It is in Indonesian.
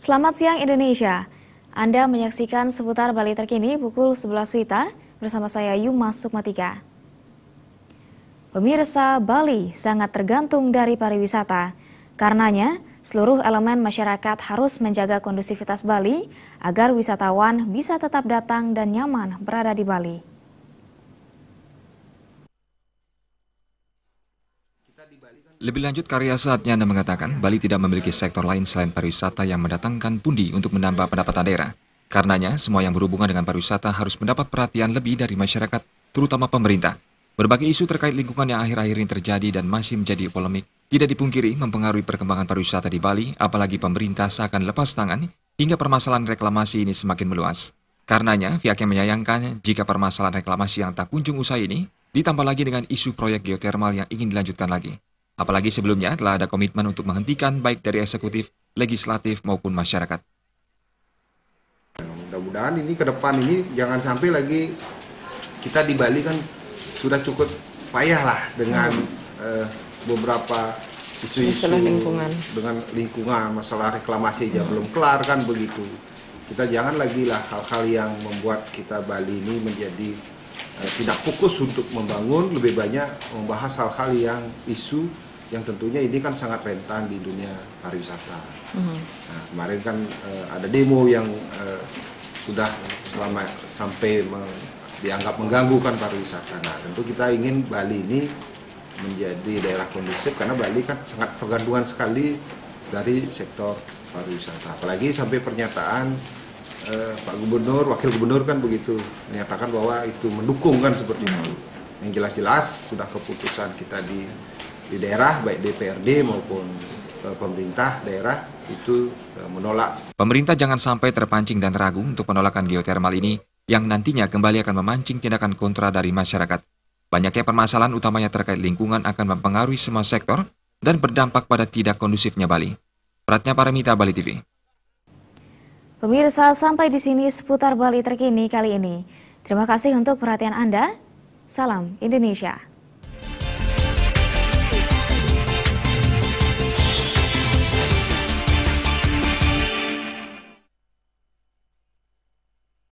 Selamat siang Indonesia. Anda menyaksikan seputar Bali terkini pukul 11 Wita bersama saya Yuma Sukmatika. Pemirsa, Bali sangat tergantung dari pariwisata. Karenanya, seluruh elemen masyarakat harus menjaga kondusivitas Bali agar wisatawan bisa tetap datang dan nyaman berada di Bali. Kan? Lebih lanjut, karya saatnya Anda mengatakan Bali tidak memiliki sektor lain selain pariwisata yang mendatangkan pundi untuk menambah pendapatan daerah. Karenanya, semua yang berhubungan dengan pariwisata harus mendapat perhatian lebih dari masyarakat, terutama pemerintah. Berbagai isu terkait lingkungan yang akhir-akhir ini terjadi dan masih menjadi polemik tidak dipungkiri mempengaruhi perkembangan pariwisata di Bali, apalagi pemerintah seakan lepas tangan hingga permasalahan reklamasi ini semakin meluas. Karenanya, pihak yang menyayangkan jika permasalahan reklamasi yang tak kunjung usai ini Ditambah lagi dengan isu proyek geotermal yang ingin dilanjutkan lagi. Apalagi sebelumnya telah ada komitmen untuk menghentikan baik dari eksekutif, legislatif maupun masyarakat. Mudah-mudahan ini ke depan ini jangan sampai lagi kita di Bali kan sudah cukup payah lah dengan hmm. uh, beberapa isu-isu lingkungan. dengan lingkungan masalah reklamasi hmm. yang belum kelar kan begitu kita jangan lagi lah hal-hal yang membuat kita Bali ini menjadi Eh, tidak fokus untuk membangun lebih banyak membahas hal-hal yang isu yang tentunya ini kan sangat rentan di dunia pariwisata. Mm-hmm. Nah, kemarin kan uh, ada demo yang uh, sudah selama sampai me, dianggap mengganggu kan pariwisata. Nah, tentu kita ingin Bali ini menjadi daerah kondusif karena Bali kan sangat tergantungan sekali dari sektor pariwisata. Apalagi sampai pernyataan eh, Pak Gubernur, Wakil Gubernur kan begitu menyatakan bahwa itu mendukung kan seperti itu. Yang jelas-jelas sudah keputusan kita di di daerah baik DPRD maupun eh, pemerintah daerah itu eh, menolak. Pemerintah jangan sampai terpancing dan ragu untuk penolakan geotermal ini yang nantinya kembali akan memancing tindakan kontra dari masyarakat. Banyaknya permasalahan utamanya terkait lingkungan akan mempengaruhi semua sektor dan berdampak pada tidak kondusifnya Bali. Pratnya Paramita Bali TV. Pemirsa, sampai di sini seputar Bali terkini kali ini. Terima kasih untuk perhatian Anda. Salam Indonesia.